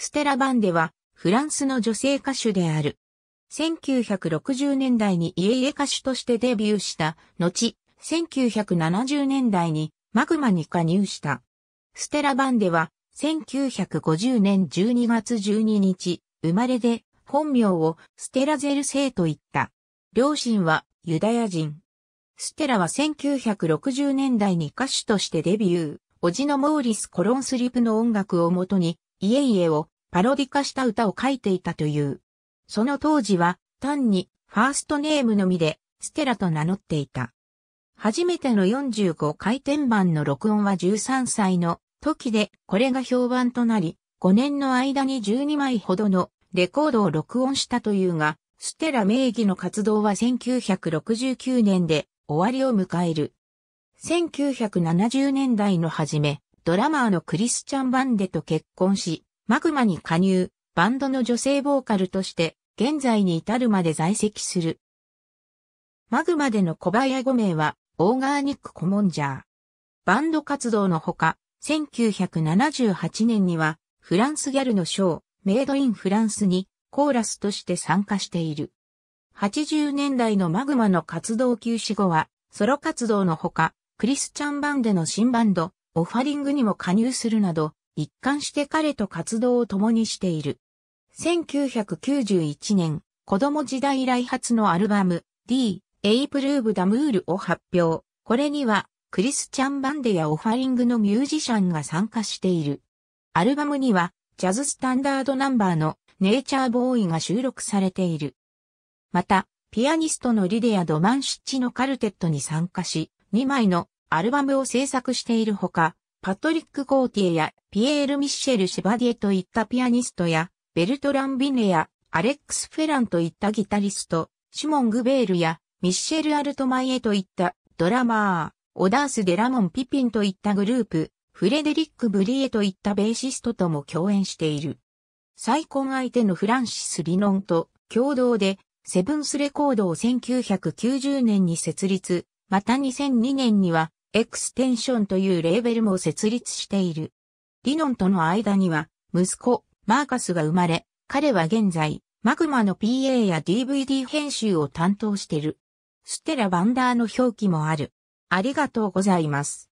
ステラ・バンデは、フランスの女性歌手である。1960年代にイエイエ歌手としてデビューした、後、1970年代にマグマに加入した。ステラ・バンデは、1950年12月12日、生まれで、本名をステラゼルセイと言った。両親はユダヤ人。ステラは1960年代に歌手としてデビュー。おじのモーリス・コロンスリプの音楽をもとに家々をパロディ化した歌を書いていたという。その当時は単にファーストネームのみでステラと名乗っていた。初めての45回転版の録音は13歳の時でこれが評判となり、5年の間に12枚ほどのレコードを録音したというが、ステラ名義の活動は1969年で終わりを迎える。1970年代の初め、ドラマーのクリスチャン・バンデと結婚し、マグマに加入、バンドの女性ボーカルとして、現在に至るまで在籍する。マグマでの小林5名は、オーガーニックコモンジャー。バンド活動のほか、1978年には、フランスギャルのショー、メイドインフランスに、コーラスとして参加している。80年代のマグマの活動休止後は、ソロ活動のほか、クリスチャンバンデの新バンド、オファリングにも加入するなど、一貫して彼と活動を共にしている。1991年、子供時代来発のアルバム、D、エイプルーブ・ダムールを発表。これには、クリスチャン・バンデやオファリングのミュージシャンが参加している。アルバムには、ジャズスタンダードナンバーのネイチャーボーイが収録されている。また、ピアニストのリディア・ドマンシッチのカルテットに参加し、2枚のアルバムを制作しているほか、パトリック・コーティエやピエール・ミッシェル・シバディエといったピアニストや、ベルトラン・ビネやアレックス・フェランといったギタリスト、シモン・グベールやミッシェル・アルトマイエといったドラマー、オダース・デ・ラモン・ピピンといったグループ、フレデリック・ブリエといったベーシストとも共演している。再婚相手のフランシス・リノンと共同で、セブンスレコードを1990年に設立、また2002年にはエクステンションというレーベルも設立している。リノンとの間には、息子、マーカスが生まれ、彼は現在、マグマの PA や DVD 編集を担当している。ステラ・バンダーの表記もある。ありがとうございます。